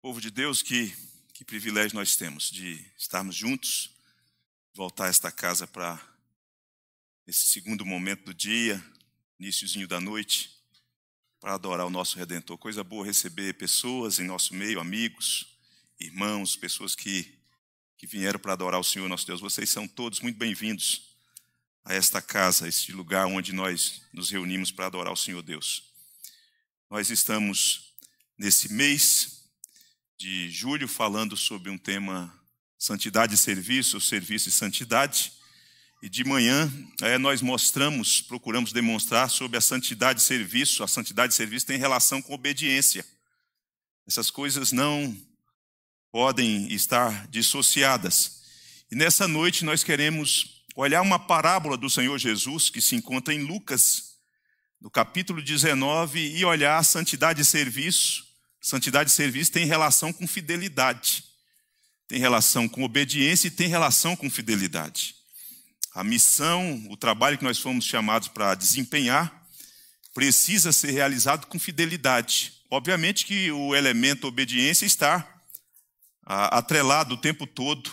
Povo de Deus, que, que privilégio nós temos de estarmos juntos, voltar a esta casa para esse segundo momento do dia, iníciozinho da noite, para adorar o nosso Redentor. Coisa boa receber pessoas em nosso meio, amigos, irmãos, pessoas que, que vieram para adorar o Senhor nosso Deus. Vocês são todos muito bem-vindos a esta casa, a este lugar onde nós nos reunimos para adorar o Senhor Deus. Nós estamos nesse mês de julho, falando sobre um tema santidade e serviço, serviço e santidade. E de manhã é, nós mostramos, procuramos demonstrar sobre a santidade e serviço. A santidade e serviço tem relação com obediência. Essas coisas não podem estar dissociadas. E nessa noite nós queremos olhar uma parábola do Senhor Jesus que se encontra em Lucas, no capítulo 19, e olhar a santidade e serviço Santidade e serviço tem relação com fidelidade, tem relação com obediência e tem relação com fidelidade. A missão, o trabalho que nós fomos chamados para desempenhar, precisa ser realizado com fidelidade. Obviamente que o elemento obediência está atrelado o tempo todo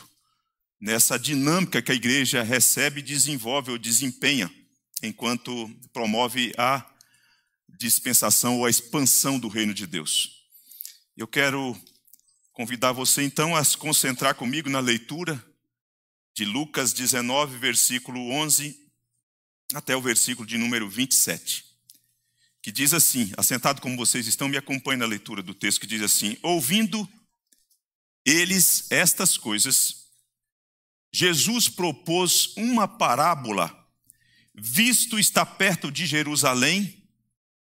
nessa dinâmica que a igreja recebe, desenvolve ou desempenha, enquanto promove a dispensação ou a expansão do reino de Deus. Eu quero convidar você então a se concentrar comigo na leitura de Lucas 19, versículo 11 até o versículo de número 27, que diz assim: Assentado como vocês estão, me acompanhe na leitura do texto, que diz assim: Ouvindo eles estas coisas, Jesus propôs uma parábola, visto está perto de Jerusalém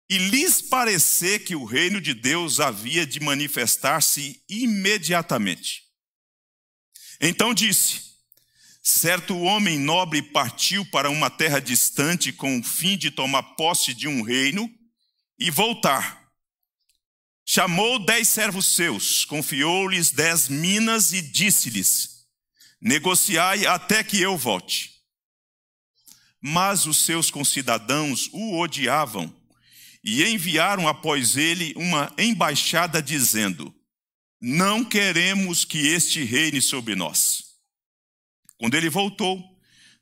e lhes parecer que o reino de Deus havia de manifestar-se imediatamente. Então disse: Certo homem nobre partiu para uma terra distante com o fim de tomar posse de um reino e voltar. Chamou dez servos seus, confiou-lhes dez minas e disse-lhes: Negociai até que eu volte. Mas os seus concidadãos o odiavam e enviaram após ele uma embaixada dizendo: Não queremos que este reine sobre nós. Quando ele voltou,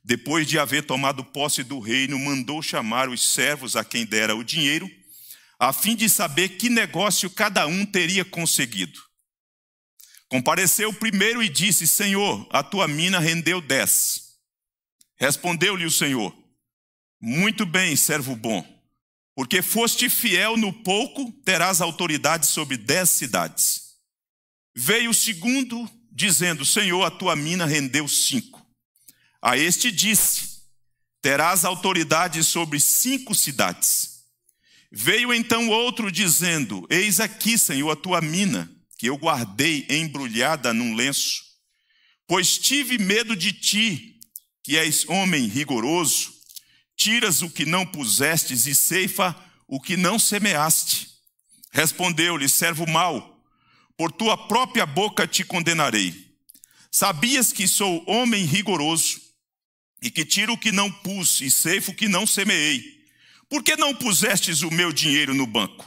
depois de haver tomado posse do reino, mandou chamar os servos a quem dera o dinheiro, a fim de saber que negócio cada um teria conseguido. Compareceu primeiro e disse: Senhor, a tua mina rendeu dez. Respondeu-lhe o Senhor: Muito bem, servo bom. Porque foste fiel no pouco, terás autoridade sobre dez cidades. Veio o segundo, dizendo: Senhor, a tua mina rendeu cinco. A este disse: Terás autoridade sobre cinco cidades. Veio então outro, dizendo: Eis aqui, Senhor, a tua mina, que eu guardei embrulhada num lenço. Pois tive medo de ti, que és homem rigoroso Tiras o que não pusestes e ceifa o que não semeaste. Respondeu-lhe, servo mau, por tua própria boca te condenarei. Sabias que sou homem rigoroso e que tiro o que não pus e ceifo o que não semeei. Por que não pusestes o meu dinheiro no banco?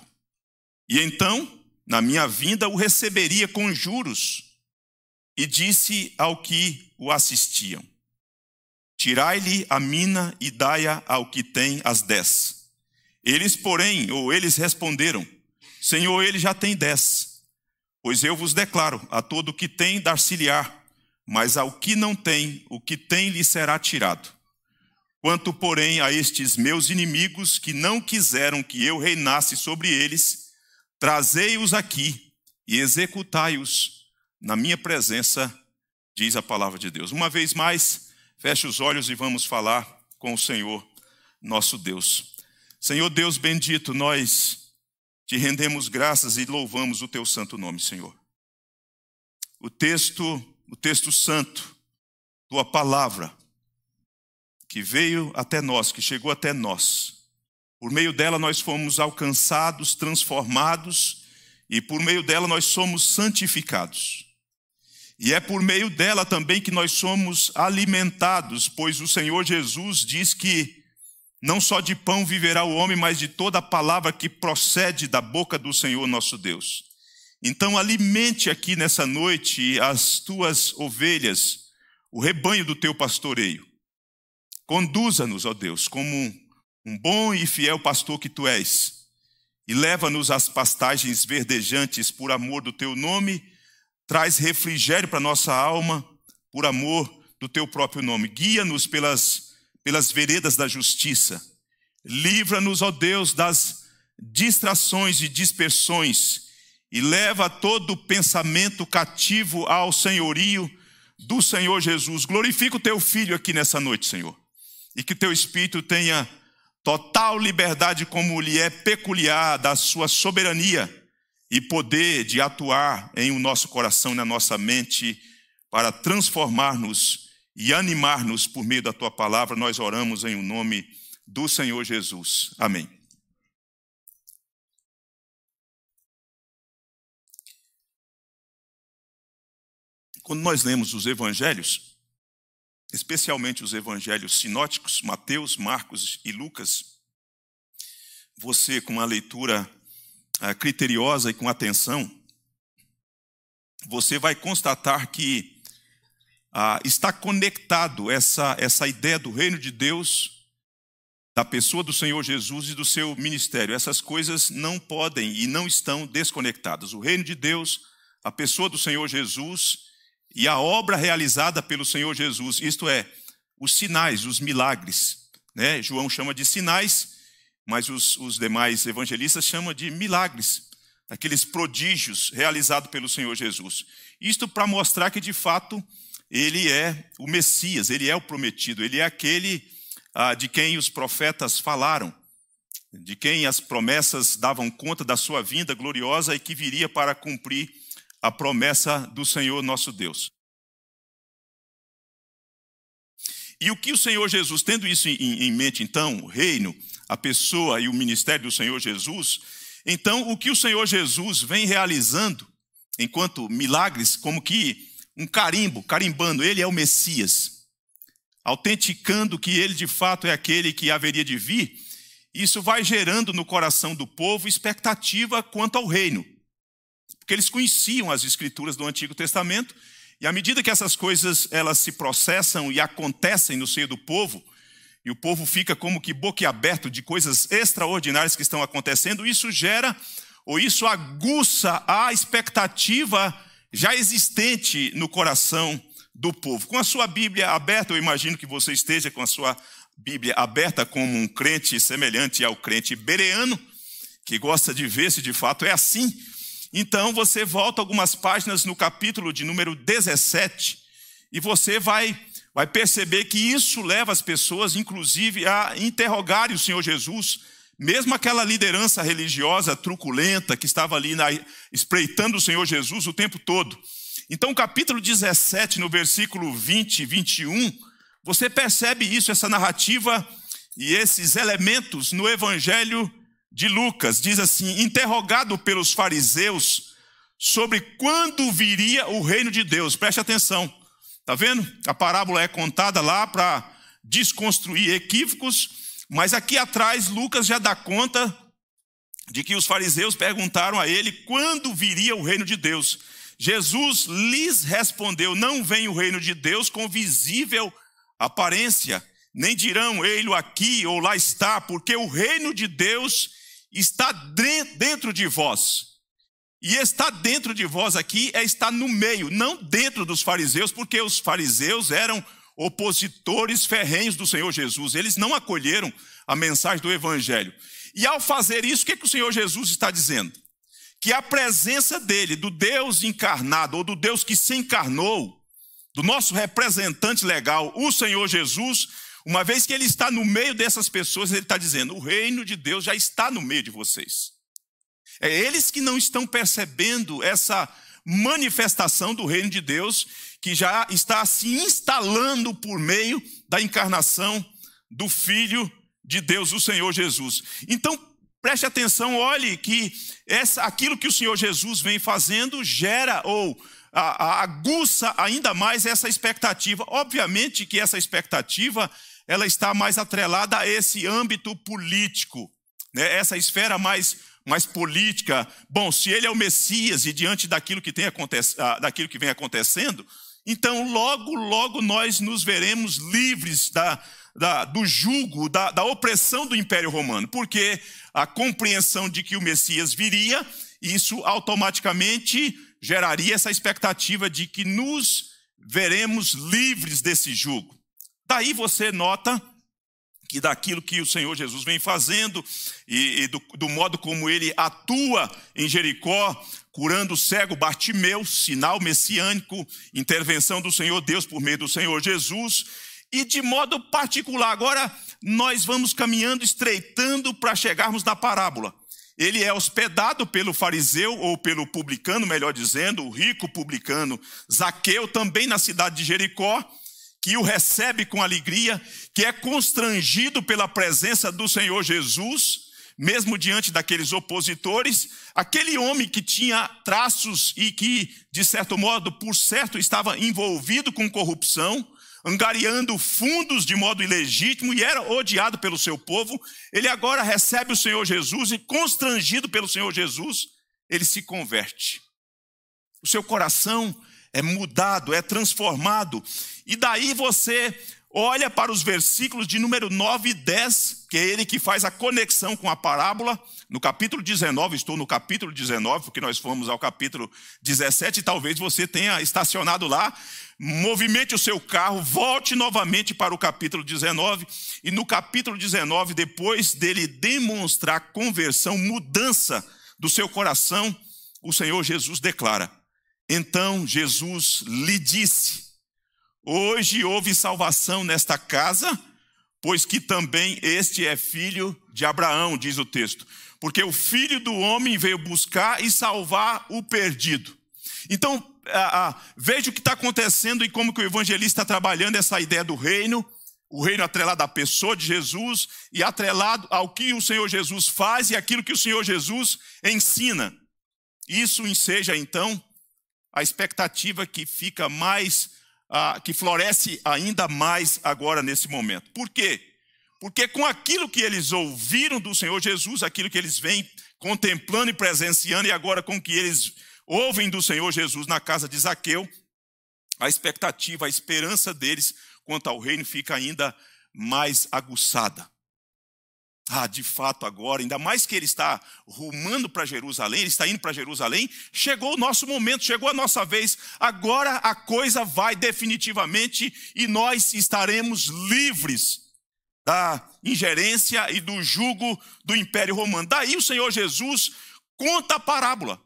E então, na minha vinda, o receberia com juros. E disse ao que o assistiam: Tirai-lhe a mina e dai-a ao que tem as dez. Eles, porém, ou eles responderam: Senhor, ele já tem dez. Pois eu vos declaro: a todo o que tem, dar-se-lhe-á, mas ao que não tem, o que tem lhe será tirado. Quanto, porém, a estes meus inimigos que não quiseram que eu reinasse sobre eles, trazei-os aqui e executai-os na minha presença, diz a palavra de Deus. Uma vez mais. Feche os olhos e vamos falar com o Senhor, nosso Deus. Senhor Deus bendito, nós te rendemos graças e louvamos o teu santo nome, Senhor. O texto, o texto santo, tua palavra que veio até nós, que chegou até nós. Por meio dela nós fomos alcançados, transformados e por meio dela nós somos santificados. E é por meio dela também que nós somos alimentados, pois o Senhor Jesus diz que não só de pão viverá o homem, mas de toda a palavra que procede da boca do Senhor nosso Deus. Então, alimente aqui nessa noite as tuas ovelhas, o rebanho do teu pastoreio. Conduza-nos, ó Deus, como um bom e fiel pastor que tu és, e leva-nos às pastagens verdejantes por amor do teu nome traz refrigério para nossa alma por amor do teu próprio nome. Guia-nos pelas, pelas veredas da justiça. Livra-nos, ó Deus, das distrações e dispersões e leva todo pensamento cativo ao senhorio do Senhor Jesus. Glorifica o teu filho aqui nessa noite, Senhor. E que teu espírito tenha total liberdade como lhe é peculiar da sua soberania e poder de atuar em o nosso coração e na nossa mente para transformar-nos e animar-nos por meio da tua palavra. Nós oramos em o nome do Senhor Jesus. Amém. Quando nós lemos os evangelhos, especialmente os evangelhos sinóticos, Mateus, Marcos e Lucas, você com a leitura ah, criteriosa e com atenção, você vai constatar que ah, está conectado essa, essa ideia do reino de Deus, da pessoa do Senhor Jesus e do seu ministério. Essas coisas não podem e não estão desconectadas. O reino de Deus, a pessoa do Senhor Jesus e a obra realizada pelo Senhor Jesus, isto é, os sinais, os milagres. Né? João chama de sinais mas os, os demais evangelistas chamam de milagres, aqueles prodígios realizados pelo Senhor Jesus. Isto para mostrar que, de fato, ele é o Messias, ele é o prometido, ele é aquele ah, de quem os profetas falaram, de quem as promessas davam conta da sua vinda gloriosa e que viria para cumprir a promessa do Senhor nosso Deus. E o que o Senhor Jesus, tendo isso em, em mente, então, o reino, a pessoa e o ministério do Senhor Jesus, então o que o Senhor Jesus vem realizando, enquanto milagres, como que um carimbo, carimbando, ele é o Messias, autenticando que ele de fato é aquele que haveria de vir, isso vai gerando no coração do povo expectativa quanto ao reino. Porque eles conheciam as escrituras do Antigo Testamento e à medida que essas coisas elas se processam e acontecem no seio do povo, e o povo fica como que boquiaberto de coisas extraordinárias que estão acontecendo, isso gera ou isso aguça a expectativa já existente no coração do povo. Com a sua Bíblia aberta, eu imagino que você esteja com a sua Bíblia aberta como um crente semelhante ao crente bereano, que gosta de ver se de fato é assim então você volta algumas páginas no capítulo de número 17 e você vai vai perceber que isso leva as pessoas inclusive a interrogar o Senhor Jesus, mesmo aquela liderança religiosa truculenta que estava ali na, espreitando o Senhor Jesus o tempo todo. Então, capítulo 17, no versículo 20 e 21, você percebe isso, essa narrativa e esses elementos no evangelho de Lucas diz assim: interrogado pelos fariseus sobre quando viria o reino de Deus. Preste atenção. Tá vendo? A parábola é contada lá para desconstruir equívocos, mas aqui atrás Lucas já dá conta de que os fariseus perguntaram a ele quando viria o reino de Deus. Jesus lhes respondeu: Não vem o reino de Deus com visível aparência, nem dirão ele aqui ou lá está, porque o reino de Deus está dentro de vós. E está dentro de vós aqui é estar no meio, não dentro dos fariseus, porque os fariseus eram opositores ferrenhos do Senhor Jesus. Eles não acolheram a mensagem do Evangelho. E ao fazer isso, o que, é que o Senhor Jesus está dizendo? Que a presença dele, do Deus encarnado, ou do Deus que se encarnou, do nosso representante legal, o Senhor Jesus, uma vez que ele está no meio dessas pessoas, ele está dizendo: o reino de Deus já está no meio de vocês. É eles que não estão percebendo essa manifestação do reino de Deus que já está se instalando por meio da encarnação do Filho de Deus, o Senhor Jesus. Então, preste atenção, olhe que essa, aquilo que o Senhor Jesus vem fazendo gera ou a, a, aguça ainda mais essa expectativa. Obviamente que essa expectativa ela está mais atrelada a esse âmbito político, né? essa esfera mais, mais política. Bom, se ele é o Messias e diante daquilo que, tem daquilo que vem acontecendo, então logo, logo nós nos veremos livres da, da, do jugo, da, da opressão do Império Romano, porque a compreensão de que o Messias viria, isso automaticamente geraria essa expectativa de que nos veremos livres desse jugo. Daí você nota que daquilo que o Senhor Jesus vem fazendo e, e do, do, modo como ele atua em Jericó, curando o cego Bartimeu, sinal messiânico, intervenção do Senhor Deus por meio do Senhor Jesus, e de modo particular, agora nós vamos caminhando, estreitando para chegarmos na parábola. Ele é hospedado pelo fariseu ou pelo publicano, melhor dizendo, o rico publicano Zaqueu, também na cidade de Jericó que o recebe com alegria, que é constrangido pela presença do Senhor Jesus, mesmo diante daqueles opositores, aquele homem que tinha traços e que, de certo modo, por certo, estava envolvido com corrupção, angariando fundos de modo ilegítimo e era odiado pelo seu povo, ele agora recebe o Senhor Jesus e, constrangido pelo Senhor Jesus, ele se converte. O seu coração é mudado, é transformado, e daí você olha para os versículos de número 9 e 10, que é ele que faz a conexão com a parábola. No capítulo 19, estou no capítulo 19, porque nós fomos ao capítulo 17, talvez você tenha estacionado lá. Movimente o seu carro, volte novamente para o capítulo 19, e no capítulo 19, depois dele demonstrar conversão, mudança do seu coração, o Senhor Jesus declara: Então Jesus lhe disse, Hoje houve salvação nesta casa, pois que também este é filho de Abraão, diz o texto. Porque o filho do homem veio buscar e salvar o perdido. Então, ah, ah, veja o que está acontecendo e como que o evangelista está trabalhando essa ideia do reino, o reino atrelado à pessoa de Jesus e atrelado ao que o Senhor Jesus faz e aquilo que o Senhor Jesus ensina. Isso enseja, então, a expectativa que fica mais ah, que floresce ainda mais agora nesse momento. Por quê? Porque com aquilo que eles ouviram do Senhor Jesus, aquilo que eles vêm contemplando e presenciando, e agora com o que eles ouvem do Senhor Jesus na casa de Zaqueu, a expectativa, a esperança deles quanto ao reino fica ainda mais aguçada. Ah, de fato, agora, ainda mais que ele está rumando para Jerusalém, ele está indo para Jerusalém, chegou o nosso momento, chegou a nossa vez, agora a coisa vai definitivamente e nós estaremos livres da ingerência e do jugo do Império Romano. Daí o Senhor Jesus conta a parábola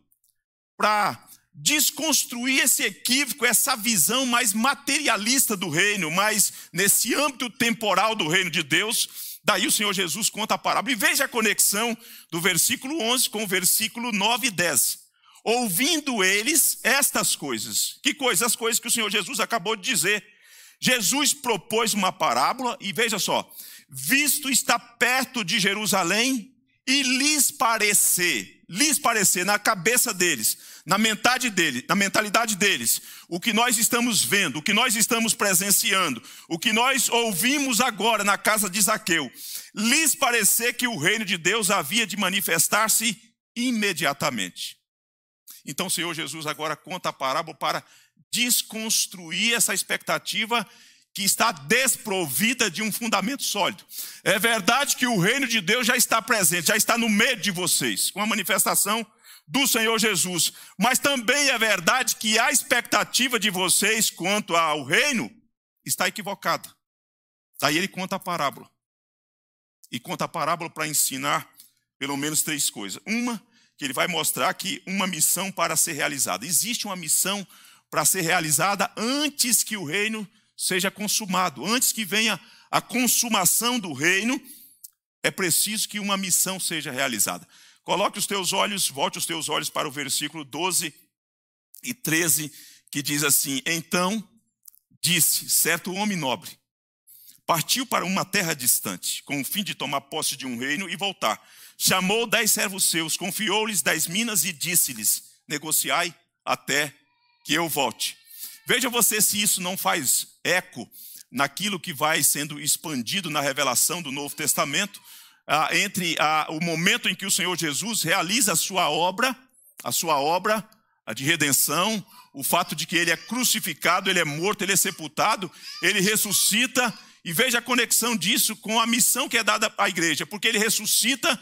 para desconstruir esse equívoco, essa visão mais materialista do reino, mais nesse âmbito temporal do reino de Deus Daí o Senhor Jesus conta a parábola. E veja a conexão do versículo 11 com o versículo 9 e 10. Ouvindo eles estas coisas. Que coisas? As coisas que o Senhor Jesus acabou de dizer. Jesus propôs uma parábola, e veja só: visto está perto de Jerusalém, e lhes parecer lhes parecer na cabeça deles, na mentalidade deles, na mentalidade deles, o que nós estamos vendo, o que nós estamos presenciando, o que nós ouvimos agora na casa de Zaqueu, lhes parecer que o reino de Deus havia de manifestar-se imediatamente. Então o Senhor Jesus agora conta a parábola para desconstruir essa expectativa que está desprovida de um fundamento sólido. É verdade que o reino de Deus já está presente, já está no meio de vocês, com a manifestação do Senhor Jesus. Mas também é verdade que a expectativa de vocês quanto ao reino está equivocada. Daí ele conta a parábola. E conta a parábola para ensinar pelo menos três coisas. Uma, que ele vai mostrar que uma missão para ser realizada. Existe uma missão para ser realizada antes que o reino seja consumado, antes que venha a consumação do reino, é preciso que uma missão seja realizada. Coloque os teus olhos, volte os teus olhos para o versículo 12 e 13, que diz assim: Então disse certo homem nobre, partiu para uma terra distante, com o fim de tomar posse de um reino e voltar. Chamou dez servos seus, confiou-lhes dez minas e disse-lhes: Negociai até que eu volte. Veja você se isso não faz eco naquilo que vai sendo expandido na revelação do Novo Testamento, ah, entre ah, o momento em que o Senhor Jesus realiza a sua obra, a sua obra de redenção, o fato de que ele é crucificado, ele é morto, ele é sepultado, ele ressuscita, e veja a conexão disso com a missão que é dada à igreja, porque ele ressuscita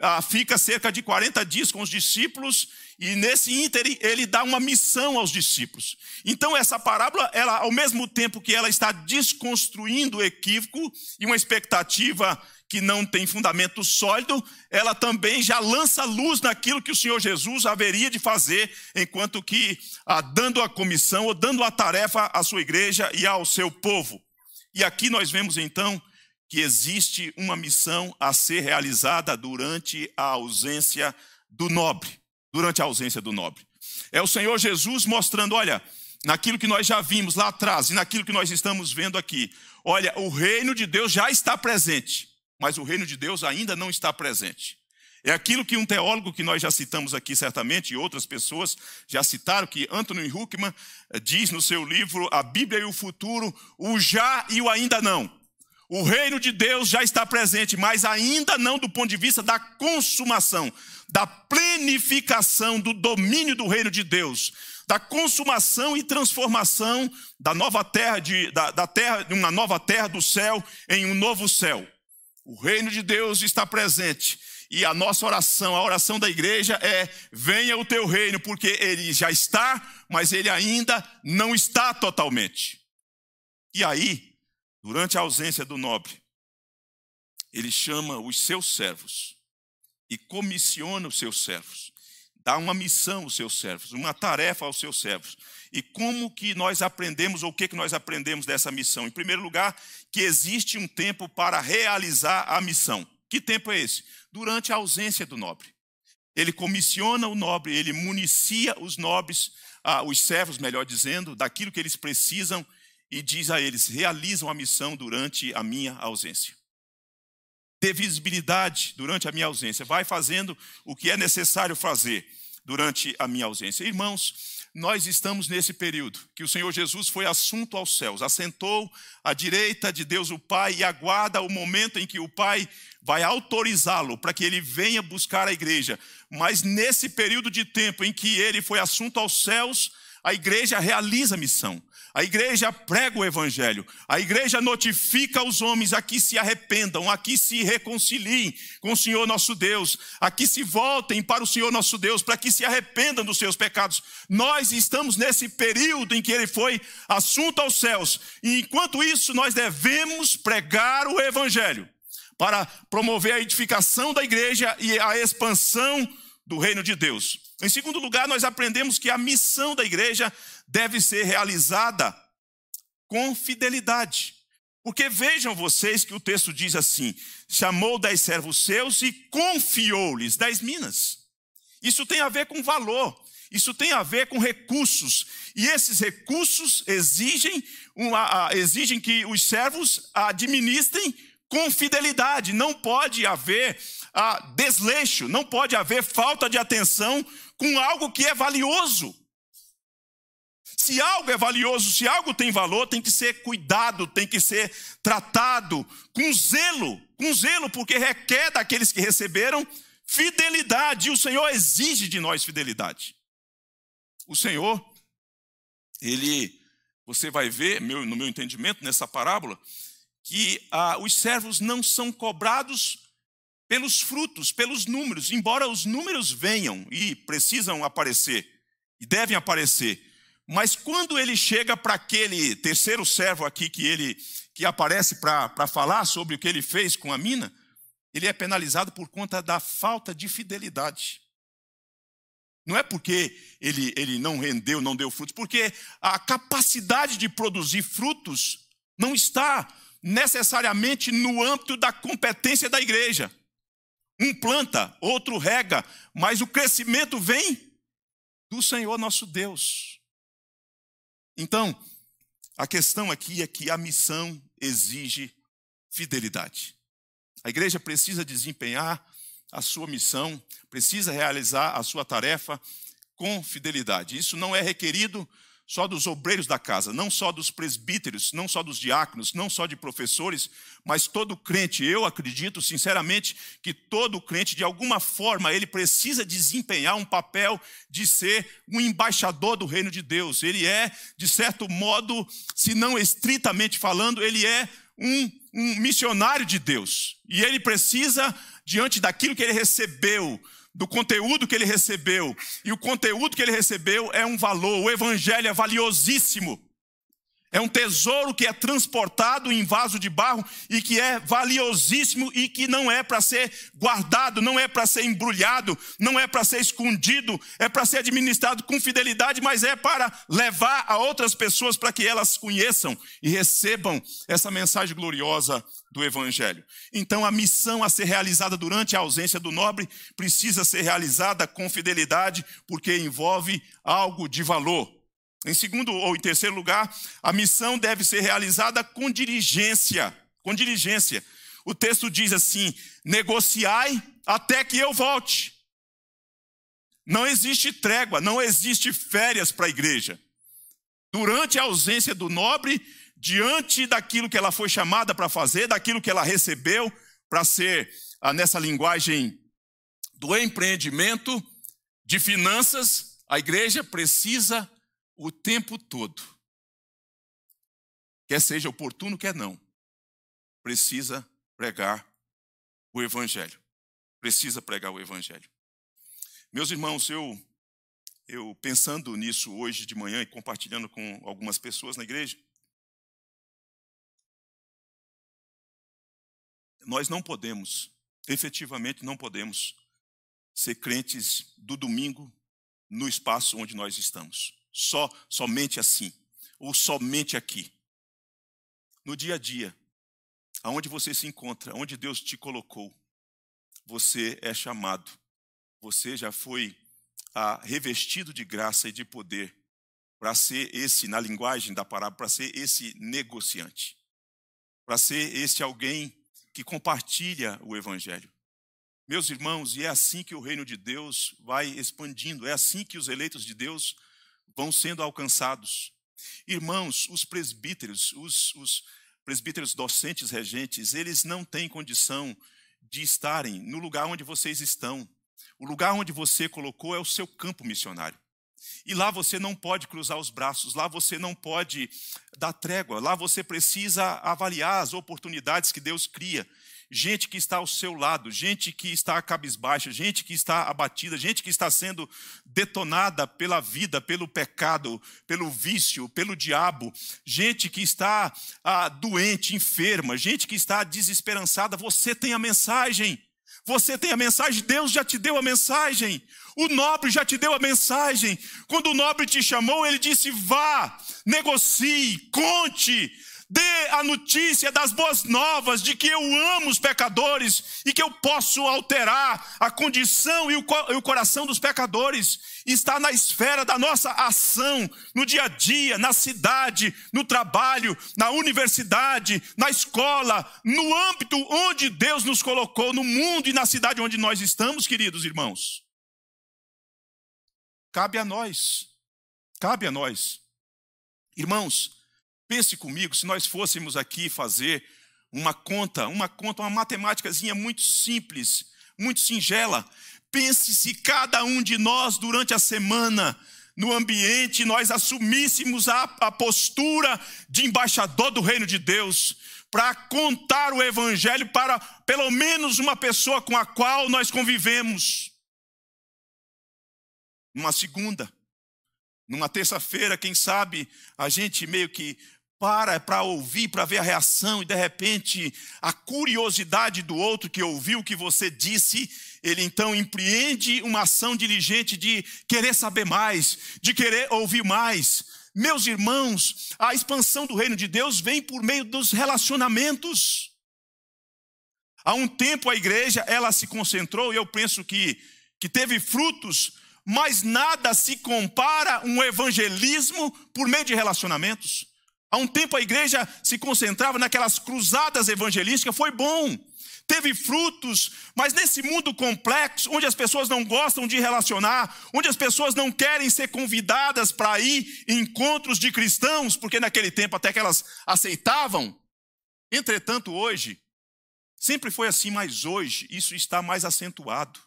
ah, fica cerca de 40 dias com os discípulos e nesse ínterim ele dá uma missão aos discípulos. Então essa parábola, ela ao mesmo tempo que ela está desconstruindo o equívoco e uma expectativa que não tem fundamento sólido, ela também já lança luz naquilo que o Senhor Jesus haveria de fazer, enquanto que ah, dando a comissão ou dando a tarefa à sua igreja e ao seu povo. E aqui nós vemos então que existe uma missão a ser realizada durante a ausência do nobre, durante a ausência do nobre. É o Senhor Jesus mostrando, olha, naquilo que nós já vimos lá atrás e naquilo que nós estamos vendo aqui. Olha, o reino de Deus já está presente, mas o reino de Deus ainda não está presente. É aquilo que um teólogo que nós já citamos aqui certamente e outras pessoas já citaram que Anthony Huckman eh, diz no seu livro A Bíblia e o Futuro, o já e o ainda não. O reino de Deus já está presente, mas ainda não do ponto de vista da consumação, da plenificação do domínio do reino de Deus, da consumação e transformação da nova terra, de, da, da terra, de uma nova terra do céu em um novo céu. O reino de Deus está presente. E a nossa oração, a oração da igreja é: venha o teu reino, porque ele já está, mas ele ainda não está totalmente. E aí, Durante a ausência do nobre, ele chama os seus servos e comissiona os seus servos, dá uma missão aos seus servos, uma tarefa aos seus servos. E como que nós aprendemos, ou o que, que nós aprendemos dessa missão? Em primeiro lugar, que existe um tempo para realizar a missão. Que tempo é esse? Durante a ausência do nobre. Ele comissiona o nobre, ele municia os nobres, ah, os servos, melhor dizendo, daquilo que eles precisam e diz a eles: realizam a missão durante a minha ausência. Ter visibilidade durante a minha ausência. Vai fazendo o que é necessário fazer durante a minha ausência. Irmãos, nós estamos nesse período que o Senhor Jesus foi assunto aos céus, assentou à direita de Deus o Pai e aguarda o momento em que o Pai vai autorizá-lo para que ele venha buscar a igreja. Mas nesse período de tempo em que ele foi assunto aos céus, a igreja realiza a missão. A igreja prega o evangelho. A igreja notifica os homens a que se arrependam, a que se reconciliem com o Senhor nosso Deus, a que se voltem para o Senhor nosso Deus, para que se arrependam dos seus pecados. Nós estamos nesse período em que ele foi assunto aos céus. E enquanto isso, nós devemos pregar o evangelho para promover a edificação da igreja e a expansão do reino de Deus. Em segundo lugar, nós aprendemos que a missão da igreja deve ser realizada com fidelidade. Porque vejam vocês que o texto diz assim: chamou dez servos seus e confiou-lhes dez minas. Isso tem a ver com valor, isso tem a ver com recursos. E esses recursos exigem, uma, exigem que os servos administrem com fidelidade. Não pode haver ah, desleixo, não pode haver falta de atenção com algo que é valioso. Se algo é valioso, se algo tem valor, tem que ser cuidado, tem que ser tratado com zelo, com zelo, porque requer daqueles que receberam fidelidade. E o Senhor exige de nós fidelidade. O Senhor, ele, você vai ver, meu, no meu entendimento, nessa parábola, que ah, os servos não são cobrados pelos frutos, pelos números, embora os números venham e precisam aparecer e devem aparecer, mas quando ele chega para aquele terceiro servo aqui que ele que aparece para falar sobre o que ele fez com a mina, ele é penalizado por conta da falta de fidelidade. Não é porque ele, ele não rendeu, não deu frutos, porque a capacidade de produzir frutos não está necessariamente no âmbito da competência da igreja. Um planta, outro rega, mas o crescimento vem do Senhor nosso Deus. Então, a questão aqui é que a missão exige fidelidade. A igreja precisa desempenhar a sua missão, precisa realizar a sua tarefa com fidelidade. Isso não é requerido só dos obreiros da casa, não só dos presbíteros, não só dos diáconos, não só de professores, mas todo crente. Eu acredito sinceramente que todo crente, de alguma forma, ele precisa desempenhar um papel de ser um embaixador do reino de Deus. Ele é, de certo modo, se não estritamente falando, ele é um, um missionário de Deus. E ele precisa, diante daquilo que ele recebeu, do conteúdo que ele recebeu. E o conteúdo que ele recebeu é um valor, o evangelho é valiosíssimo. É um tesouro que é transportado em vaso de barro e que é valiosíssimo e que não é para ser guardado, não é para ser embrulhado, não é para ser escondido, é para ser administrado com fidelidade, mas é para levar a outras pessoas para que elas conheçam e recebam essa mensagem gloriosa do Evangelho. Então, a missão a ser realizada durante a ausência do nobre precisa ser realizada com fidelidade, porque envolve algo de valor. Em segundo ou em terceiro lugar, a missão deve ser realizada com diligência. Com diligência. O texto diz assim: negociai até que eu volte. Não existe trégua, não existe férias para a igreja. Durante a ausência do nobre, diante daquilo que ela foi chamada para fazer, daquilo que ela recebeu para ser, ah, nessa linguagem do empreendimento, de finanças, a igreja precisa o tempo todo, quer seja oportuno, quer não, precisa pregar o Evangelho. Precisa pregar o Evangelho. Meus irmãos, eu, eu pensando nisso hoje de manhã e compartilhando com algumas pessoas na igreja, nós não podemos, efetivamente não podemos, ser crentes do domingo no espaço onde nós estamos só somente assim ou somente aqui. No dia a dia, aonde você se encontra, onde Deus te colocou, você é chamado. Você já foi ah, revestido de graça e de poder para ser esse, na linguagem da parábola, para ser esse negociante, para ser esse alguém que compartilha o evangelho. Meus irmãos, e é assim que o reino de Deus vai expandindo, é assim que os eleitos de Deus vão sendo alcançados. Irmãos, os presbíteros, os, os presbíteros docentes regentes, eles não têm condição de estarem no lugar onde vocês estão. O lugar onde você colocou é o seu campo missionário. E lá você não pode cruzar os braços, lá você não pode dar trégua, lá você precisa avaliar as oportunidades que Deus cria gente que está ao seu lado, gente que está cabisbaixa, gente que está abatida, gente que está sendo detonada pela vida, pelo pecado, pelo vício, pelo diabo, gente que está ah, doente, enferma, gente que está desesperançada. Você tem a mensagem. Você tem a mensagem, Deus já te deu a mensagem. O nobre já te deu a mensagem. Quando o nobre te chamou, ele disse: vá, negocie, conte, Dê a notícia das boas novas de que eu amo os pecadores e que eu posso alterar a condição e o coração dos pecadores. Está na esfera da nossa ação, no dia a dia, na cidade, no trabalho, na universidade, na escola, no âmbito onde Deus nos colocou, no mundo e na cidade onde nós estamos, queridos irmãos. Cabe a nós, cabe a nós. Irmãos, Pense comigo, se nós fôssemos aqui fazer uma conta, uma conta, uma matemáticazinha muito simples, muito singela, pense se cada um de nós durante a semana no ambiente nós assumíssemos a, a postura de embaixador do reino de Deus, para contar o evangelho para pelo menos uma pessoa com a qual nós convivemos. Uma segunda, numa terça-feira, quem sabe, a gente meio que para para ouvir, para ver a reação, e de repente a curiosidade do outro que ouviu o que você disse, ele então empreende uma ação diligente de querer saber mais, de querer ouvir mais. Meus irmãos, a expansão do reino de Deus vem por meio dos relacionamentos. Há um tempo a igreja, ela se concentrou, e eu penso que, que teve frutos mas nada se compara a um evangelismo por meio de relacionamentos. Há um tempo a igreja se concentrava naquelas cruzadas evangelísticas, foi bom, teve frutos, mas nesse mundo complexo, onde as pessoas não gostam de relacionar, onde as pessoas não querem ser convidadas para ir em encontros de cristãos, porque naquele tempo até que elas aceitavam, entretanto hoje, sempre foi assim, mas hoje isso está mais acentuado.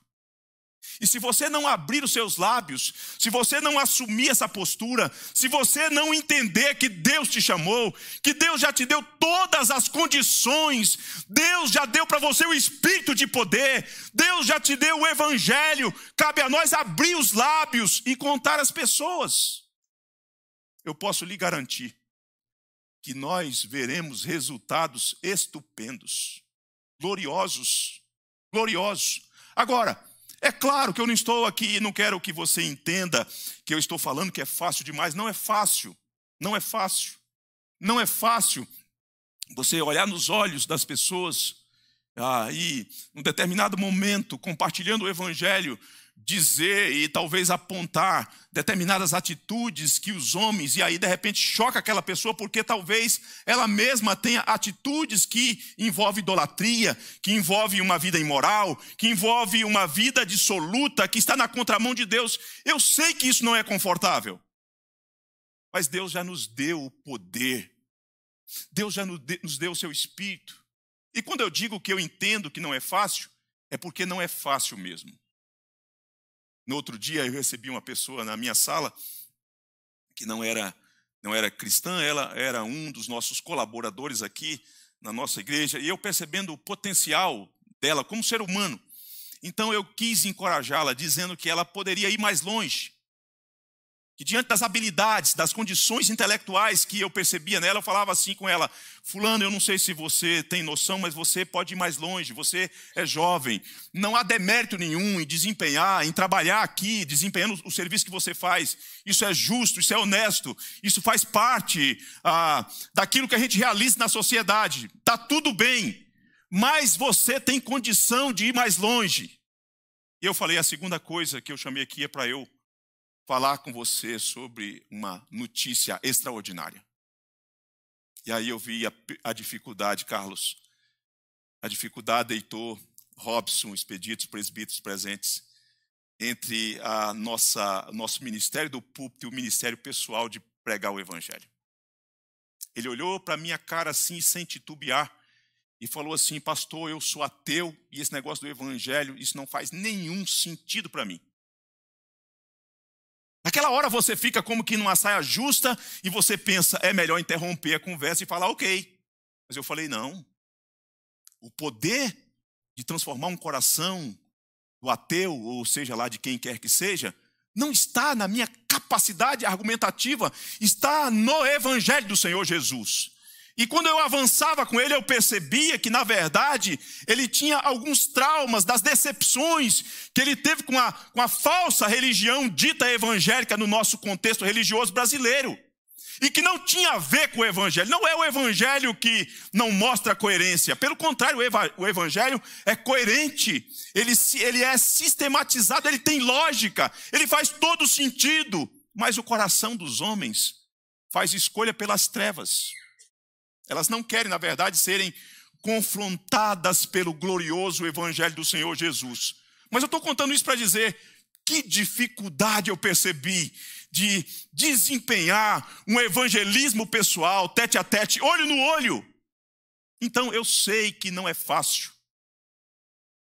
E se você não abrir os seus lábios, se você não assumir essa postura, se você não entender que Deus te chamou, que Deus já te deu todas as condições, Deus já deu para você o espírito de poder, Deus já te deu o evangelho, cabe a nós abrir os lábios e contar às pessoas. Eu posso lhe garantir que nós veremos resultados estupendos, gloriosos, gloriosos. Agora, é claro que eu não estou aqui e não quero que você entenda que eu estou falando que é fácil demais. Não é fácil. Não é fácil. Não é fácil você olhar nos olhos das pessoas ah, e, num determinado momento, compartilhando o Evangelho, dizer e talvez apontar determinadas atitudes que os homens, e aí de repente choca aquela pessoa, porque talvez ela mesma tenha atitudes que envolvem idolatria, que envolve uma vida imoral, que envolve uma vida dissoluta, que está na contramão de Deus. Eu sei que isso não é confortável, mas Deus já nos deu o poder, Deus já nos deu o seu espírito. E quando eu digo que eu entendo que não é fácil, é porque não é fácil mesmo. No outro dia eu recebi uma pessoa na minha sala que não era não era cristã, ela era um dos nossos colaboradores aqui na nossa igreja e eu percebendo o potencial dela como ser humano. Então eu quis encorajá-la dizendo que ela poderia ir mais longe que diante das habilidades, das condições intelectuais que eu percebia nela, eu falava assim com ela: Fulano, eu não sei se você tem noção, mas você pode ir mais longe, você é jovem. Não há demérito nenhum em desempenhar, em trabalhar aqui, desempenhando o serviço que você faz. Isso é justo, isso é honesto, isso faz parte ah, daquilo que a gente realiza na sociedade. Está tudo bem, mas você tem condição de ir mais longe. E eu falei: a segunda coisa que eu chamei aqui é para eu falar com você sobre uma notícia extraordinária. E aí eu vi a, a dificuldade, Carlos, a dificuldade, Heitor, Robson, expeditos, presbíteros presentes, entre a nossa nosso ministério do púlpito e o ministério pessoal de pregar o evangelho. Ele olhou para minha cara assim, sem titubear, e falou assim: "Pastor, eu sou ateu e esse negócio do evangelho, isso não faz nenhum sentido para mim. Aquela hora você fica como que numa saia justa e você pensa, é melhor interromper a conversa e falar, ok. Mas eu falei, não. O poder de transformar um coração do ateu, ou seja lá de quem quer que seja, não está na minha capacidade argumentativa, está no Evangelho do Senhor Jesus. E quando eu avançava com ele, eu percebia que, na verdade, ele tinha alguns traumas das decepções que ele teve com a, com a falsa religião dita evangélica no nosso contexto religioso brasileiro. E que não tinha a ver com o evangelho. Não é o evangelho que não mostra coerência. Pelo contrário, o evangelho é coerente. Ele, ele é sistematizado, ele tem lógica, ele faz todo sentido. Mas o coração dos homens faz escolha pelas trevas. Elas não querem, na verdade, serem confrontadas pelo glorioso Evangelho do Senhor Jesus. Mas eu estou contando isso para dizer que dificuldade eu percebi de desempenhar um evangelismo pessoal, tete a tete, olho no olho. Então eu sei que não é fácil.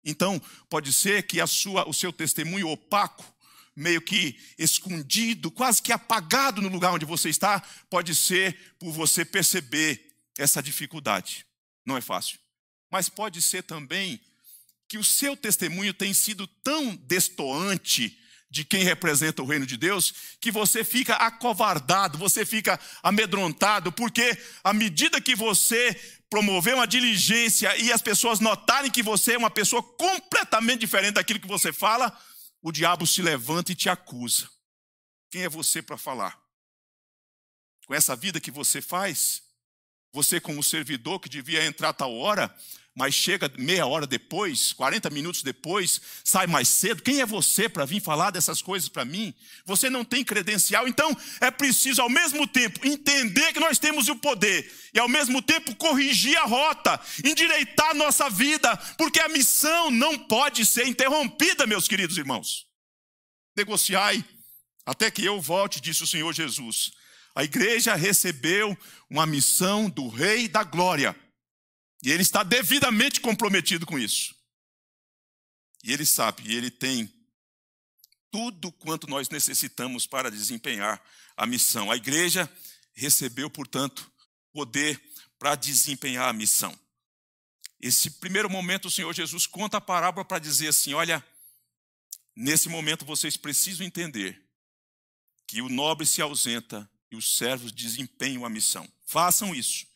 Então pode ser que a sua, o seu testemunho opaco, meio que escondido, quase que apagado no lugar onde você está, pode ser por você perceber essa dificuldade. Não é fácil. Mas pode ser também que o seu testemunho tenha sido tão destoante de quem representa o reino de Deus, que você fica acovardado, você fica amedrontado, porque à medida que você promover uma diligência e as pessoas notarem que você é uma pessoa completamente diferente daquilo que você fala, o diabo se levanta e te acusa. Quem é você para falar? Com essa vida que você faz, você, como servidor que devia entrar tal hora, mas chega meia hora depois, 40 minutos depois, sai mais cedo. Quem é você para vir falar dessas coisas para mim? Você não tem credencial, então é preciso, ao mesmo tempo, entender que nós temos o poder e, ao mesmo tempo, corrigir a rota, endireitar a nossa vida, porque a missão não pode ser interrompida, meus queridos irmãos. Negociai até que eu volte, disse o Senhor Jesus. A igreja recebeu uma missão do Rei da Glória. E ele está devidamente comprometido com isso. E ele sabe, e ele tem tudo quanto nós necessitamos para desempenhar a missão. A igreja recebeu, portanto, poder para desempenhar a missão. Esse primeiro momento, o Senhor Jesus conta a parábola para dizer assim: olha, nesse momento vocês precisam entender que o nobre se ausenta e os servos desempenham a missão. Façam isso.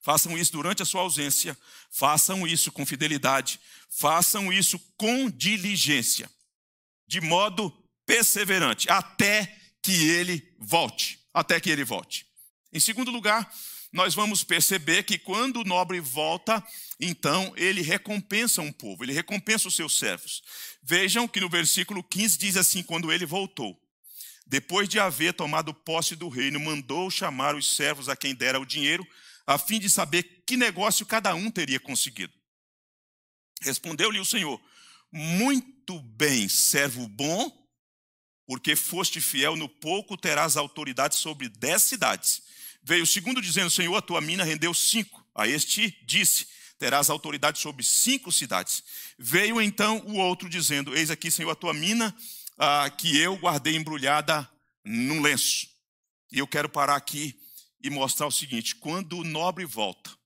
Façam isso durante a sua ausência, façam isso com fidelidade, façam isso com diligência, de modo perseverante, até que ele volte. Até que ele volte. Em segundo lugar, nós vamos perceber que quando o nobre volta, então ele recompensa um povo, ele recompensa os seus servos. Vejam que no versículo 15 diz assim: quando ele voltou. Depois de haver tomado posse do reino, mandou chamar os servos a quem dera o dinheiro, a fim de saber que negócio cada um teria conseguido. Respondeu-lhe o Senhor: Muito bem, servo bom, porque foste fiel no pouco, terás autoridade sobre dez cidades. Veio o segundo dizendo: Senhor, a tua mina rendeu cinco. A este disse: Terás autoridade sobre cinco cidades. Veio então o outro dizendo: Eis aqui, Senhor, a tua mina rendeu ah, que eu guardei embrulhada num lenço. E eu quero parar aqui e mostrar o seguinte: quando o nobre volta,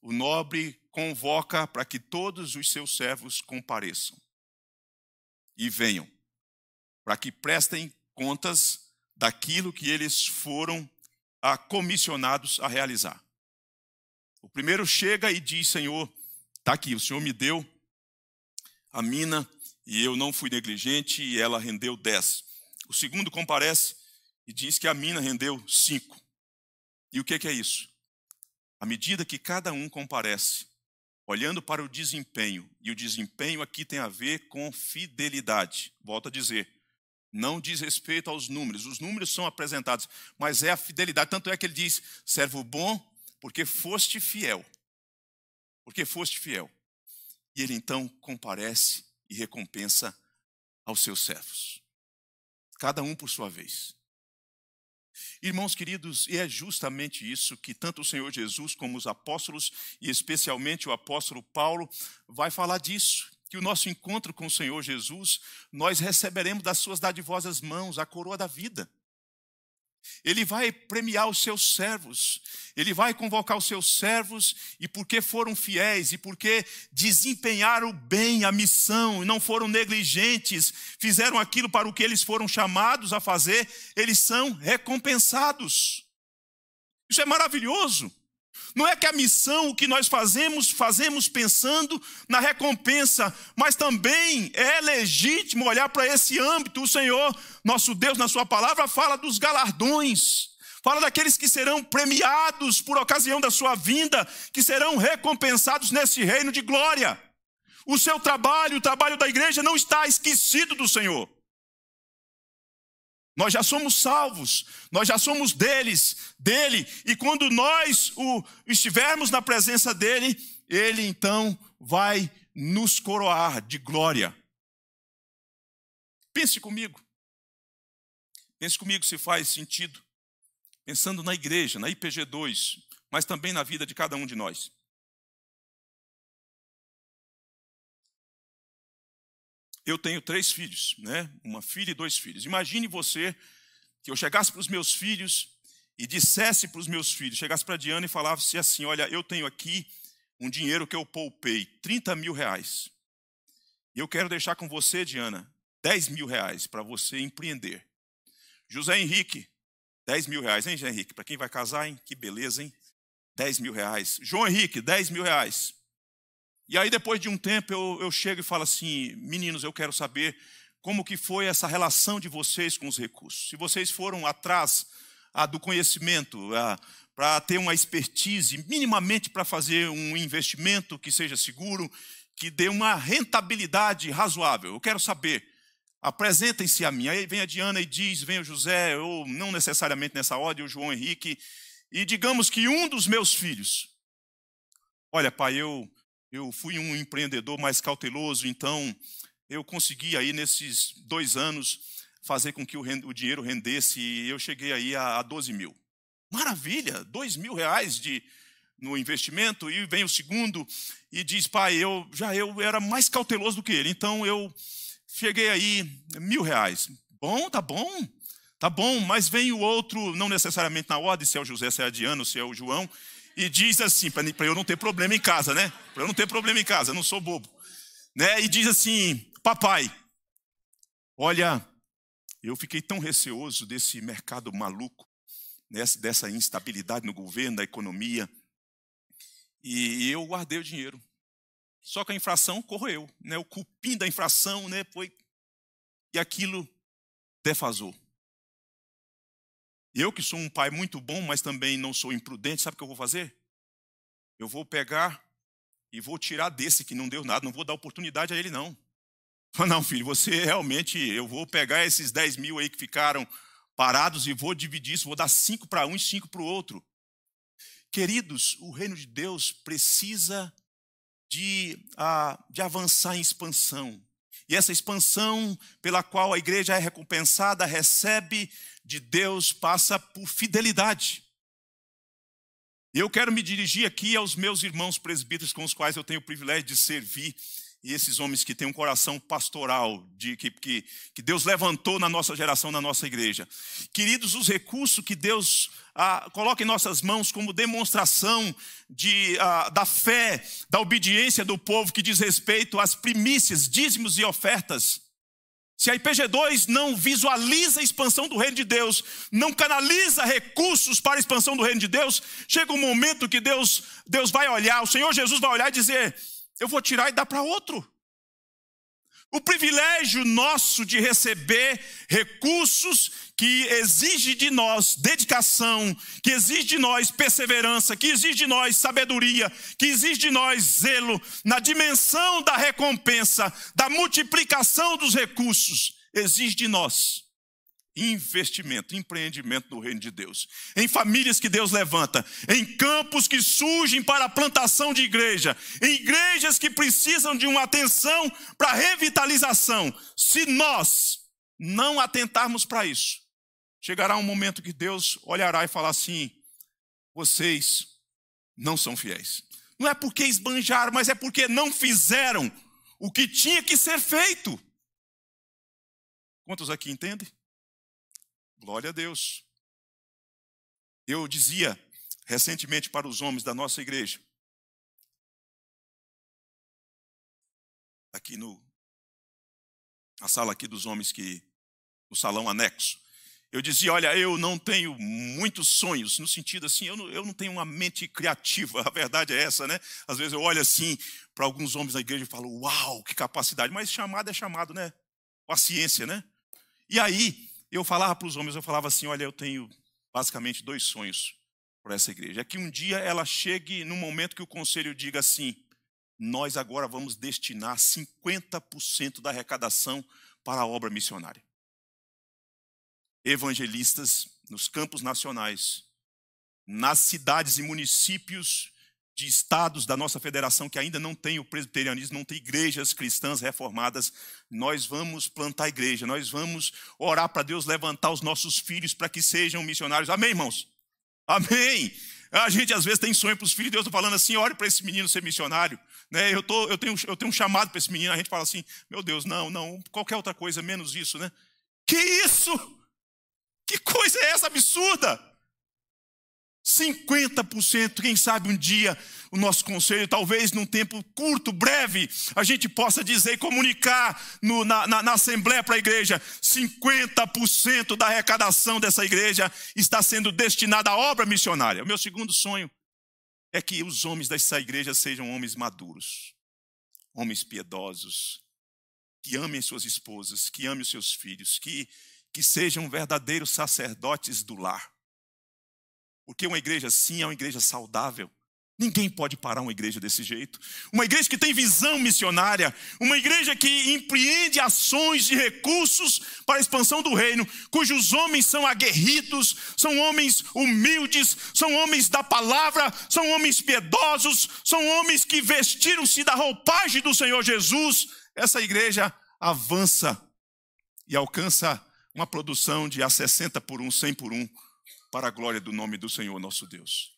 o nobre convoca para que todos os seus servos compareçam e venham, para que prestem contas daquilo que eles foram ah, comissionados a realizar. O primeiro chega e diz: Senhor, está aqui, o Senhor me deu a mina e eu não fui negligente e ela rendeu 10. O segundo comparece e diz que a mina rendeu 5. E o que, é isso? À medida que cada um comparece, olhando para o desempenho, e o desempenho aqui tem a ver com fidelidade. Volto a dizer, não diz respeito aos números, os números são apresentados, mas é a fidelidade. Tanto é que ele diz: servo bom, porque foste fiel. Porque foste fiel. E ele então comparece e recompensa aos seus servos. Cada um por sua vez. Irmãos queridos, e é justamente isso que tanto o Senhor Jesus como os apóstolos, e especialmente o apóstolo Paulo, vai falar disso. Que o nosso encontro com o Senhor Jesus, nós receberemos das suas dadivosas mãos a coroa da vida. Ele vai premiar os seus servos, ele vai convocar os seus servos, e porque foram fiéis, e porque desempenharam bem a missão, não foram negligentes, fizeram aquilo para o que eles foram chamados a fazer, eles são recompensados. Isso é maravilhoso. Não é que a missão, o que nós fazemos, fazemos pensando na recompensa, mas também é legítimo olhar para esse âmbito. O Senhor, nosso Deus, na Sua palavra, fala dos galardões, fala daqueles que serão premiados por ocasião da Sua vinda, que serão recompensados nesse reino de glória. O seu trabalho, o trabalho da igreja, não está esquecido do Senhor. Nós já somos salvos, nós já somos deles, dele, e quando nós o estivermos na presença dele, ele então vai nos coroar de glória. Pense comigo. Pense comigo se faz sentido. Pensando na igreja, na IPG2, mas também na vida de cada um de nós. eu tenho três filhos, né? Uma filha e dois filhos. Imagine você que eu chegasse para os meus filhos e dissesse para os meus filhos, chegasse para a Diana e falasse assim: Olha, eu tenho aqui um dinheiro que eu poupei, 30 mil reais. E eu quero deixar com você, Diana, 10 mil reais para você empreender. José Henrique, 10 mil reais, hein, José Henrique? Para quem vai casar, hein? Que beleza, hein? 10 mil reais. João Henrique, 10 mil reais. E aí, depois de um tempo, eu, eu chego e falo assim: meninos, eu quero saber como que foi essa relação de vocês com os recursos. Se vocês foram atrás ah, do conhecimento, ah, para ter uma expertise, minimamente para fazer um investimento que seja seguro, que dê uma rentabilidade razoável. Eu quero saber. Apresentem-se a mim. Aí vem a Diana e diz, vem o José, ou não necessariamente nessa ordem, o João Henrique, e digamos que um dos meus filhos. Olha, pai, eu eu fui um empreendedor mais cauteloso, então eu consegui aí nesses dois anos fazer com que o, o dinheiro rendesse e eu cheguei aí a, a 12 mil. Maravilha, 2 mil reais de, no investimento e vem o segundo e diz, pai, eu já eu era mais cauteloso do que ele, então eu cheguei aí mil reais. Bom, tá bom, tá bom, mas vem o outro, não necessariamente na ordem, se é o José, se é a Diana, se é o João, e diz assim, para eu não ter problema em casa, né? Para eu não ter problema em casa, eu não sou bobo. Né? E diz assim: Papai, olha, eu fiquei tão receoso desse mercado maluco, dessa instabilidade no governo, na economia, e eu guardei o dinheiro. Só que a inflação correu, né? o cupim da inflação né? foi. E aquilo defasou. Eu que sou um pai muito bom, mas também não sou imprudente, sabe o que eu vou fazer? Eu vou pegar e vou tirar desse que não deu nada, não vou dar oportunidade a ele, não. Não, filho, você realmente, eu vou pegar esses 10 mil aí que ficaram parados e vou dividir isso, vou dar cinco para um e cinco para o outro. Queridos, o reino de Deus precisa de, ah, de avançar em expansão. E essa expansão pela qual a igreja é recompensada recebe de Deus passa por fidelidade. Eu quero me dirigir aqui aos meus irmãos presbíteros com os quais eu tenho o privilégio de servir e esses homens que têm um coração pastoral, de, que, que, que, Deus levantou na nossa geração, na nossa igreja. Queridos, os recursos que Deus ah, coloca em nossas mãos como demonstração de, ah, da fé, da obediência do povo que diz respeito às primícias, dízimos e ofertas, se a IPG2 não visualiza a expansão do reino de Deus, não canaliza recursos para a expansão do reino de Deus, chega um momento que Deus, Deus vai olhar, o Senhor Jesus vai olhar e dizer: Eu vou tirar e dar para outro o privilégio nosso de receber recursos que exige de nós dedicação, que exige de nós perseverança, que exige de nós sabedoria, que exige de nós zelo na dimensão da recompensa, da multiplicação dos recursos, exige de nós investimento, empreendimento no reino de Deus, em famílias que Deus levanta, em campos que surgem para a plantação de igreja, em igrejas que precisam de uma atenção para revitalização. Se nós não atentarmos para isso, chegará um momento que Deus olhará e falar assim: vocês não são fiéis. Não é porque esbanjaram, mas é porque não fizeram o que tinha que ser feito. Quantos aqui entendem? Glória a Deus. Eu dizia recentemente para os homens da nossa igreja, aqui no na sala aqui dos homens que no salão anexo, eu dizia, olha, eu não tenho muitos sonhos, no sentido assim, eu não, eu não tenho uma mente criativa, a verdade é essa, né? Às vezes eu olho assim para alguns homens da igreja e falo, uau, que capacidade, mas chamado é chamado, né? Paciência, né? E aí, eu falava para os homens, eu falava assim: olha, eu tenho basicamente dois sonhos para essa igreja. É que um dia ela chegue no momento que o conselho diga assim: nós agora vamos destinar 50% da arrecadação para a obra missionária. Evangelistas nos campos nacionais, nas cidades e municípios de estados da nossa federação que ainda não tem o presbiterianismo, não tem igrejas cristãs reformadas, nós vamos plantar igreja, nós vamos orar para Deus levantar os nossos filhos para que sejam missionários. Amém, irmãos? Amém! A gente às vezes tem sonho para os filhos, Deus está falando assim: olha para esse menino ser missionário. Né? Eu, tô, eu, tenho, eu tenho um chamado para esse menino, a gente fala assim: meu Deus, não, não, qualquer outra coisa menos isso, né? Que isso? Que coisa é essa absurda? 50%, quem sabe um dia o nosso conselho, talvez num tempo curto, breve, a gente possa dizer e comunicar no, na, na, na Assembleia para a igreja: 50% da arrecadação dessa igreja está sendo destinada à obra missionária. O meu segundo sonho é que os homens dessa igreja sejam homens maduros, homens piedosos, que amem suas esposas, que amem os seus filhos, que, que sejam verdadeiros sacerdotes do lar o que uma igreja assim é uma igreja saudável. Ninguém pode parar uma igreja desse jeito. Uma igreja que tem visão missionária, uma igreja que empreende ações e recursos para a expansão do reino, cujos homens são aguerridos, são homens humildes, são homens da palavra, são homens piedosos, são homens que vestiram-se da roupagem do Senhor Jesus. Essa igreja avança e alcança uma produção de a 60 por 1, 100 por 1 para a glória do nome do Senhor nosso Deus.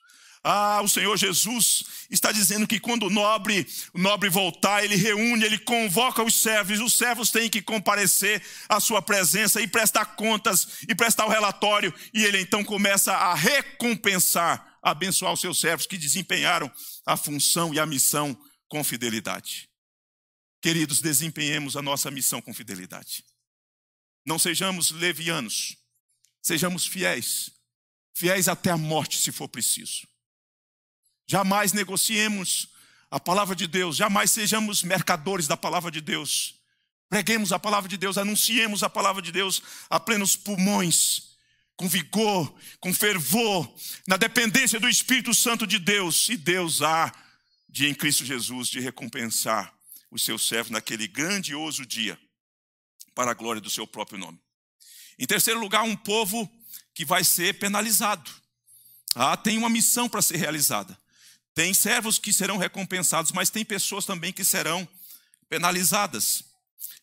Ah, o Senhor Jesus está dizendo que quando o nobre, o nobre voltar, ele reúne, ele convoca os servos, os servos têm que comparecer à sua presença e prestar contas e prestar o relatório, e ele então começa a recompensar, a abençoar os seus servos que desempenharam a função e a missão com fidelidade. Queridos, desempenhemos a nossa missão com fidelidade. Não sejamos levianos, sejamos fiéis fiéis até a morte, se for preciso. Jamais negociemos a palavra de Deus, jamais sejamos mercadores da palavra de Deus. Preguemos a palavra de Deus, anunciemos a palavra de Deus a plenos pulmões, com vigor, com fervor, na dependência do Espírito Santo de Deus. E Deus há de, em Cristo Jesus, de recompensar os seus servos naquele grandioso dia, para a glória do seu próprio nome. Em terceiro lugar, um povo que vai ser penalizado. Ah, tem uma missão para ser realizada. Tem servos que serão recompensados, mas tem pessoas também que serão penalizadas.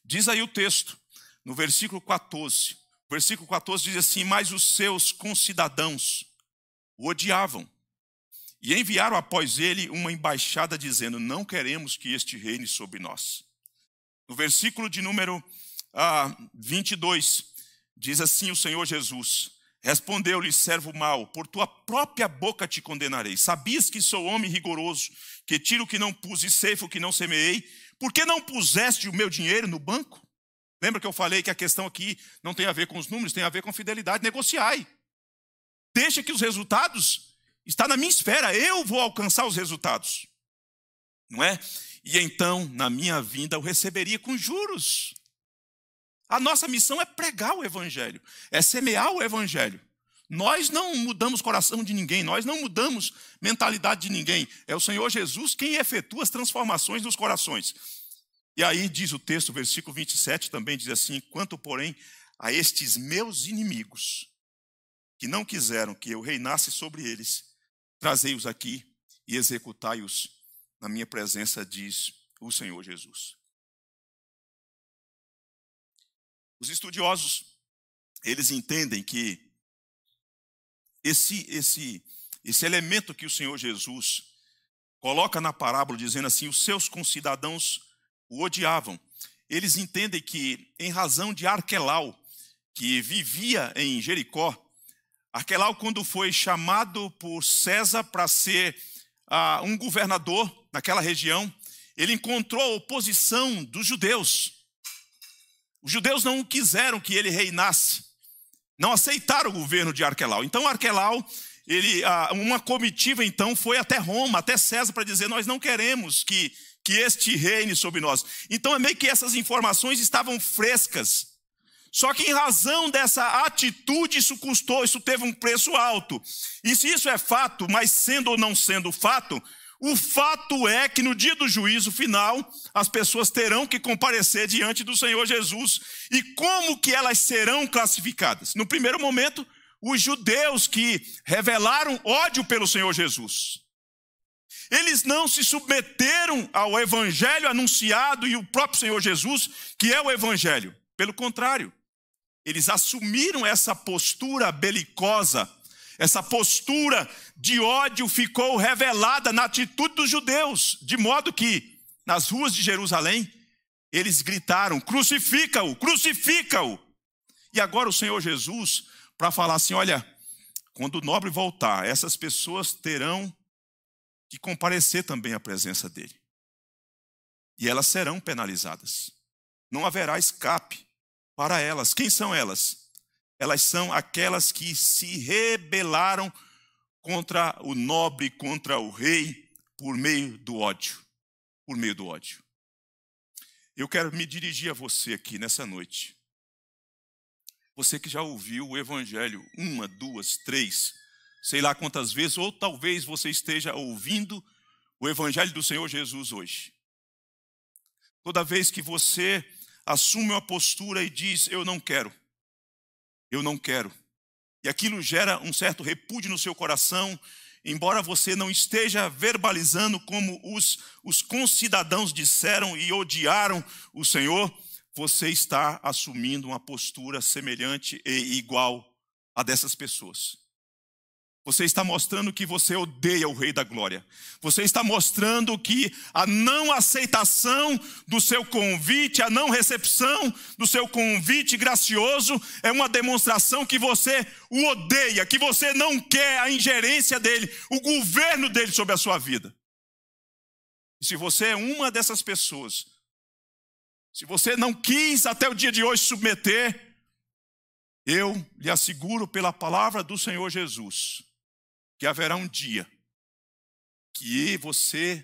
Diz aí o texto, no versículo 14. O versículo 14 diz assim: Mas os seus concidadãos o odiavam e enviaram após ele uma embaixada dizendo: Não queremos que este reine sobre nós. No versículo de número ah, 22, diz assim o Senhor Jesus: Respondeu-lhe, servo mau, por tua própria boca te condenarei. Sabias que sou homem rigoroso, que tiro o que não pus e ceifo o que não semeei? Por que não puseste o meu dinheiro no banco? Lembra que eu falei que a questão aqui não tem a ver com os números, tem a ver com a fidelidade. Negociai. Deixa que os resultados está na minha esfera, eu vou alcançar os resultados. Não é? E então, na minha vinda, eu receberia com juros. A nossa missão é pregar o Evangelho, é semear o Evangelho. Nós não mudamos coração de ninguém, nós não mudamos mentalidade de ninguém. É o Senhor Jesus quem efetua as transformações nos corações. E aí diz o texto, versículo 27 também diz assim: Quanto, porém, a estes meus inimigos, que não quiseram que eu reinasse sobre eles, trazei-os aqui e executai-os na minha presença, diz o Senhor Jesus. Os estudiosos, eles entendem que esse, esse, esse elemento que o Senhor Jesus coloca na parábola, dizendo assim: os seus concidadãos o odiavam. Eles entendem que, em razão de Arquelau, que vivia em Jericó, Arquelau, quando foi chamado por César para ser ah, um governador naquela região, ele encontrou a oposição dos judeus. Os judeus não quiseram que ele reinasse, não aceitaram o governo de Arquelau. Então Arquelau, ele, ah, uma comitiva então foi até Roma, até César, para dizer: nós não queremos que, que este reine sobre nós. Então é meio que essas informações estavam frescas. Só que em razão dessa atitude, isso custou, isso teve um preço alto. E se isso é fato, mas sendo ou não sendo fato, o fato é que no dia do juízo final, as pessoas terão que comparecer diante do Senhor Jesus. E como que elas serão classificadas? No primeiro momento, os judeus que revelaram ódio pelo Senhor Jesus. Eles não se submeteram ao evangelho anunciado e o próprio Senhor Jesus, que é o evangelho. Pelo contrário, eles assumiram essa postura belicosa essa postura de ódio ficou revelada na atitude dos judeus, de modo que, nas ruas de Jerusalém, eles gritaram: crucifica-o, crucifica-o. E agora o Senhor Jesus, para falar assim: olha, quando o nobre voltar, essas pessoas terão que comparecer também à presença dele. E elas serão penalizadas. Não haverá escape para elas. Quem são elas? elas são aquelas que se rebelaram contra o nobre, contra o rei, por meio do ódio. Por meio do ódio. Eu quero me dirigir a você aqui nessa noite. Você que já ouviu o Evangelho uma, duas, três, sei lá quantas vezes, ou talvez você esteja ouvindo o Evangelho do Senhor Jesus hoje. Toda vez que você assume uma postura e diz: Eu não quero, eu não quero. E aquilo gera um certo repúdio no seu coração, embora você não esteja verbalizando como os, os concidadãos disseram e odiaram o Senhor, você está assumindo uma postura semelhante e igual a dessas pessoas. Você está mostrando que você odeia o Rei da Glória. Você está mostrando que a não aceitação do seu convite, a não recepção do seu convite gracioso, é uma demonstração que você o odeia, que você não quer a ingerência dele, o governo dele sobre a sua vida. E se você é uma dessas pessoas, se você não quis até o dia de hoje submeter, eu lhe asseguro pela palavra do Senhor Jesus, que haverá um dia que você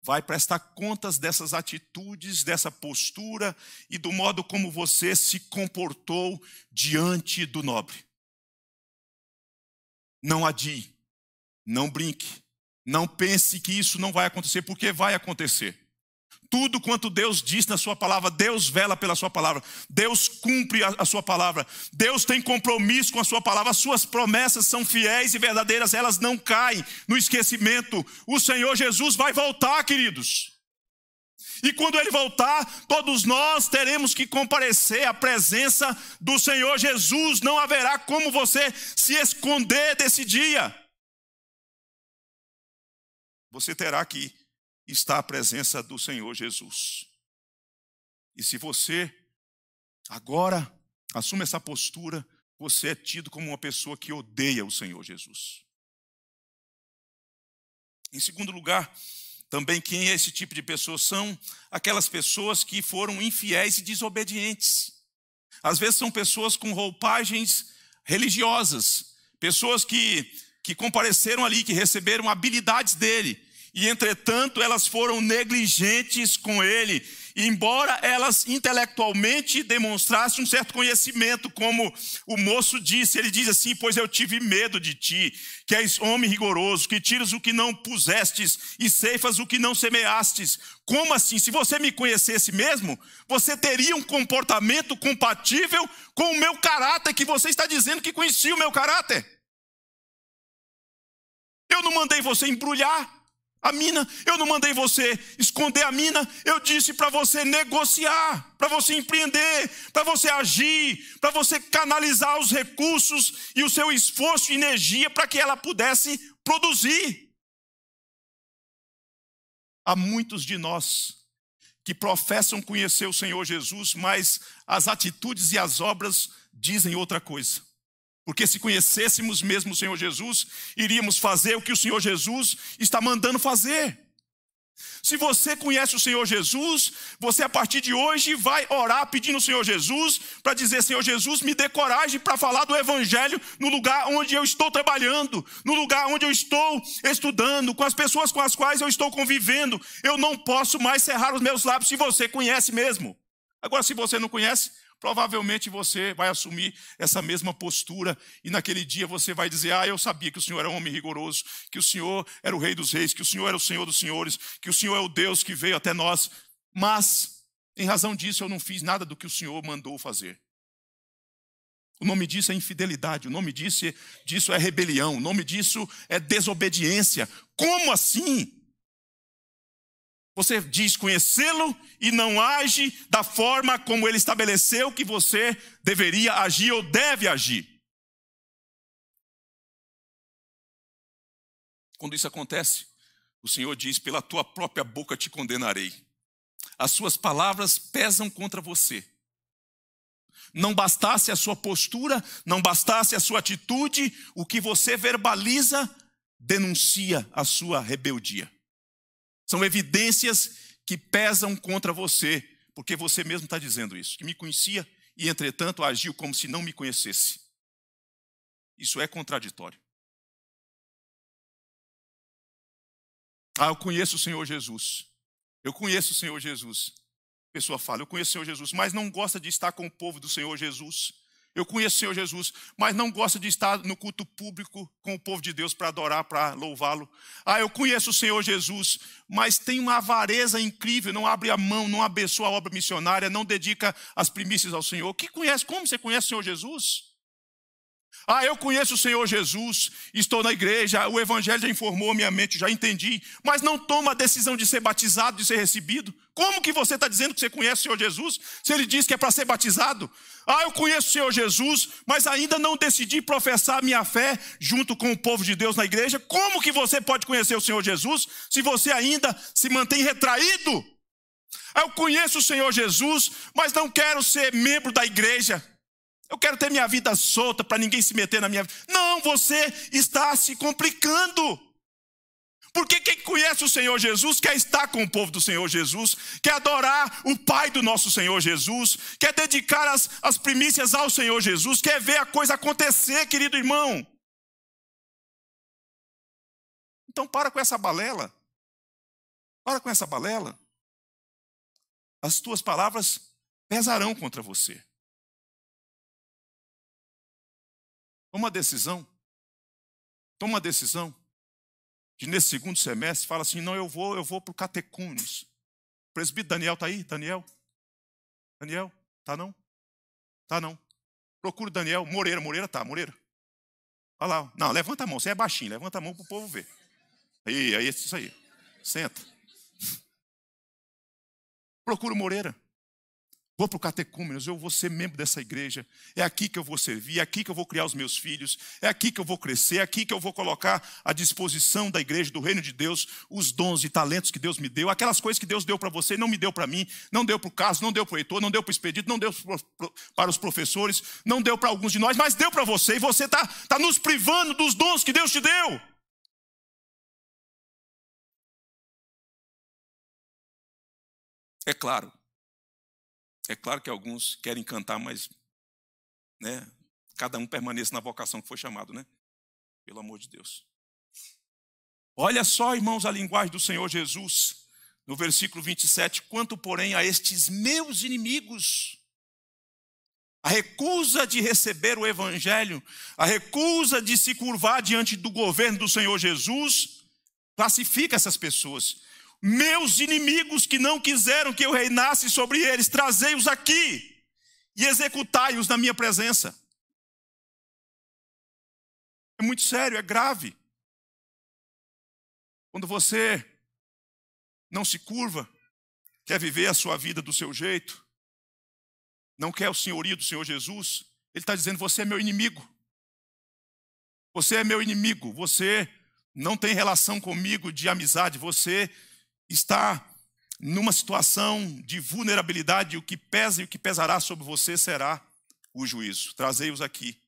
vai prestar contas dessas atitudes, dessa postura e do modo como você se comportou diante do nobre. Não adie, não brinque, não pense que isso não vai acontecer, porque vai acontecer tudo quanto Deus diz na Sua palavra, Deus vela pela Sua palavra, Deus cumpre a, a Sua palavra, Deus tem compromisso com a Sua palavra, as Suas promessas são fiéis e verdadeiras, elas não caem no esquecimento. O Senhor Jesus vai voltar, queridos. E quando ele voltar, todos nós teremos que comparecer à presença do Senhor Jesus. Não haverá como você se esconder desse dia. Você terá que está a presença do Senhor Jesus. E se você agora assume essa postura, você é tido como uma pessoa que odeia o Senhor Jesus. Em segundo lugar, também quem é esse tipo de pessoa são aquelas pessoas que foram infiéis e desobedientes. Às vezes são pessoas com roupagens religiosas, pessoas que, que compareceram ali, que receberam habilidades dele, e entretanto elas foram negligentes com ele, embora elas intelectualmente demonstrassem um certo conhecimento, como o moço disse, ele diz assim: Pois eu tive medo de ti, que és homem rigoroso, que tiras o que não pusestes e ceifas o que não semeastes. Como assim? Se você me conhecesse mesmo, você teria um comportamento compatível com o meu caráter, que você está dizendo que conhecia o meu caráter. Eu não mandei você embrulhar, a mina, eu não mandei você esconder a mina, eu disse para você negociar, para você empreender, para você agir, para você canalizar os recursos e o seu esforço e energia para que ela pudesse produzir. Há muitos de nós que professam conhecer o Senhor Jesus, mas as atitudes e as obras dizem outra coisa. Porque se conhecêssemos mesmo o Senhor Jesus, iríamos fazer o que o Senhor Jesus está mandando fazer. Se você conhece o Senhor Jesus, você a partir de hoje vai orar pedindo ao Senhor Jesus para dizer: Senhor Jesus, me dê coragem para falar do Evangelho no lugar onde eu estou trabalhando, no lugar onde eu estou estudando, com as pessoas com as quais eu estou convivendo. Eu não posso mais cerrar os meus lábios se você conhece mesmo. Agora, se você não conhece, provavelmente você vai assumir essa mesma postura e naquele dia você vai dizer: Ah, eu sabia que o Senhor era um homem rigoroso, que o Senhor era o Rei dos Reis, que o Senhor era o Senhor dos Senhores, que o Senhor é o Deus que veio até nós, mas em razão disso eu não fiz nada do que o Senhor mandou fazer. O nome disso é infidelidade, o nome disso, é, disso é rebelião, o nome disso é desobediência. Como assim? Você diz conhecê-lo e não age da forma como ele estabeleceu que você deveria agir ou deve agir. Quando isso acontece, o Senhor diz: pela tua própria boca te condenarei. As suas palavras pesam contra você. Não bastasse a sua postura, não bastasse a sua atitude, o que você verbaliza denuncia a sua rebeldia. São evidências que pesam contra você, porque você mesmo está dizendo isso, que me conhecia e, entretanto, agiu como se não me conhecesse. Isso é contraditório. Ah, eu conheço o Senhor Jesus. Eu conheço o Senhor Jesus. A pessoa fala, eu conheço o Senhor Jesus, mas não gosta de estar com o povo do Senhor Jesus. Eu conheço o Senhor Jesus, mas não gosto de estar no culto público com o povo de Deus para adorar, para louvá-lo. Ah, eu conheço o Senhor Jesus, mas tem uma avareza incrível, não abre a mão, não abençoa a obra missionária, não dedica as primícias ao Senhor. Que conhece? Como você conhece o Senhor Jesus? Ah, eu conheço o Senhor Jesus, estou na igreja, o Evangelho já informou minha mente, já entendi, mas não toma a decisão de ser batizado, de ser recebido. Como que você está dizendo que você conhece o Senhor Jesus, se ele diz que é para ser batizado? Ah, eu conheço o Senhor Jesus, mas ainda não decidi professar minha fé junto com o povo de Deus na igreja. Como que você pode conhecer o Senhor Jesus se você ainda se mantém retraído? Ah, eu conheço o Senhor Jesus, mas não quero ser membro da igreja. Eu quero ter minha vida solta para ninguém se meter na minha vida. Não, você está se complicando. Porque quem conhece o Senhor Jesus quer estar com o povo do Senhor Jesus, quer adorar o Pai do nosso Senhor Jesus, quer dedicar as, as primícias ao Senhor Jesus, quer ver a coisa acontecer, querido irmão. Então para com essa balela. Para com essa balela. As tuas palavras pesarão contra você. Toma uma decisão. Toma uma decisão. Que nesse segundo semestre fala assim: não, eu vou, eu vou para o catecumes. O presbítero Daniel está aí? Daniel? Daniel? Tá não? Tá não. Procura Daniel. Moreira, Moreira tá, Moreira. Olha lá. Não, levanta a mão, você é baixinho, levanta a mão para o povo ver. Aí, aí, isso aí. Senta. Procura o Moreira. Vou para o catecúmenos, eu vou ser membro dessa igreja. É aqui que eu vou servir, é aqui que eu vou criar os meus filhos, é aqui que eu vou crescer, é aqui que eu vou colocar à disposição da igreja, do reino de Deus, os dons e talentos que Deus me deu, aquelas coisas que Deus deu para você, não me deu para mim, não deu para o Carlos, não deu para o Heitor, não deu para o Expedito, não deu para os professores, não deu para alguns de nós, mas deu para você e você está tá nos privando dos dons que Deus te deu. É claro é claro que alguns querem cantar, mas né, cada um permaneça na vocação que foi chamado, né? Pelo amor de Deus. Olha só, irmãos, a linguagem do Senhor Jesus, no versículo 27, quanto, porém, a estes meus inimigos, a recusa de receber o evangelho, a recusa de se curvar diante do governo do Senhor Jesus, classifica essas pessoas. Meus inimigos que não quiseram que eu reinasse sobre eles, trazei-os aqui e executai-os na minha presença. É muito sério, é grave. Quando você não se curva, quer viver a sua vida do seu jeito, não quer o senhorio do Senhor Jesus, ele está dizendo: Você é meu inimigo. Você é meu inimigo. Você não tem relação comigo de amizade. Você está numa situação de vulnerabilidade, o que pesa e o que pesará sobre você será o juízo. Trazei-os aqui,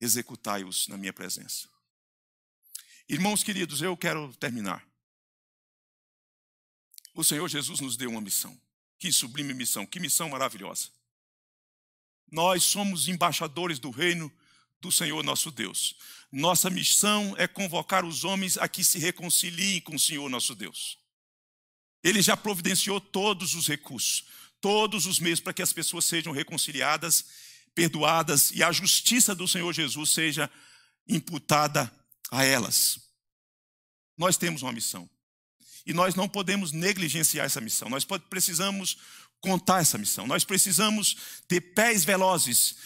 executai-os na minha presença. Irmãos queridos, eu quero terminar. O Senhor Jesus nos deu uma missão. Que sublime missão, que missão maravilhosa. Nós somos embaixadores do reino do Senhor nosso Deus. Nossa missão é convocar os homens a que se reconciliem com o Senhor nosso Deus. Ele já providenciou todos os recursos, todos os meios para que as pessoas sejam reconciliadas, perdoadas e a justiça do Senhor Jesus seja imputada a elas. Nós temos uma missão e nós não podemos negligenciar essa missão, nós precisamos contar essa missão, nós precisamos ter pés velozes,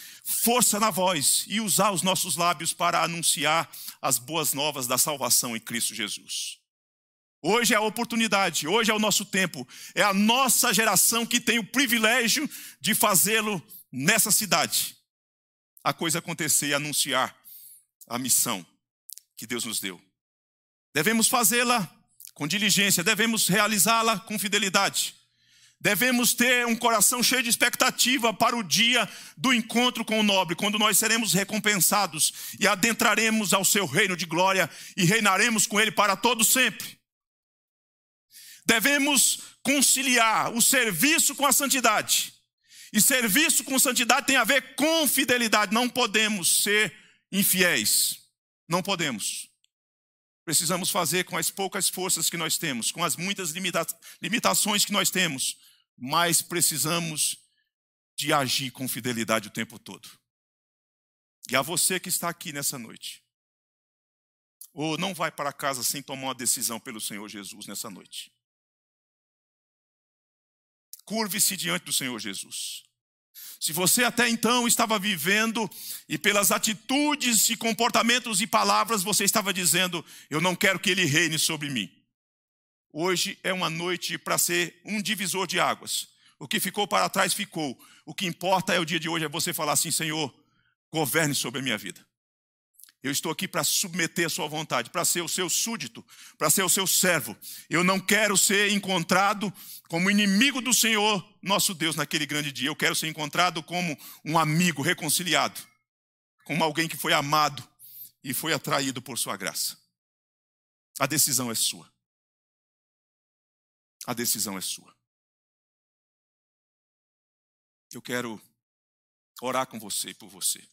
força na voz e usar os nossos lábios para anunciar as boas novas da salvação em Cristo Jesus. Hoje é a oportunidade, hoje é o nosso tempo, é a nossa geração que tem o privilégio de fazê-lo nessa cidade. A coisa acontecer e anunciar a missão que Deus nos deu. Devemos fazê-la com diligência, devemos realizá-la com fidelidade. Devemos ter um coração cheio de expectativa para o dia do encontro com o nobre, quando nós seremos recompensados e adentraremos ao seu reino de glória e reinaremos com ele para todo sempre. Devemos conciliar o serviço com a santidade. E serviço com santidade tem a ver com fidelidade. Não podemos ser infiéis. Não podemos. Precisamos fazer com as poucas forças que nós temos, com as muitas limita limitações que nós temos, mas precisamos de agir com fidelidade o tempo todo. E a você que está aqui nessa noite, ou não vai para casa sem tomar uma decisão pelo Senhor Jesus nessa noite curve-se diante do Senhor Jesus. Se você até então estava vivendo e pelas atitudes e comportamentos e palavras você estava dizendo, eu não quero que ele reine sobre mim. Hoje é uma noite para ser um divisor de águas. O que ficou para trás ficou. O que importa é o dia de hoje é você falar assim, Senhor, governe sobre a minha vida. Eu estou aqui para submeter a sua vontade, para ser o seu súdito, para ser o seu servo. Eu não quero ser encontrado como inimigo do Senhor, nosso Deus, naquele grande dia. Eu quero ser encontrado como um amigo reconciliado, como alguém que foi amado e foi atraído por sua graça. A decisão é sua. A decisão é sua. Eu quero orar com você e por você.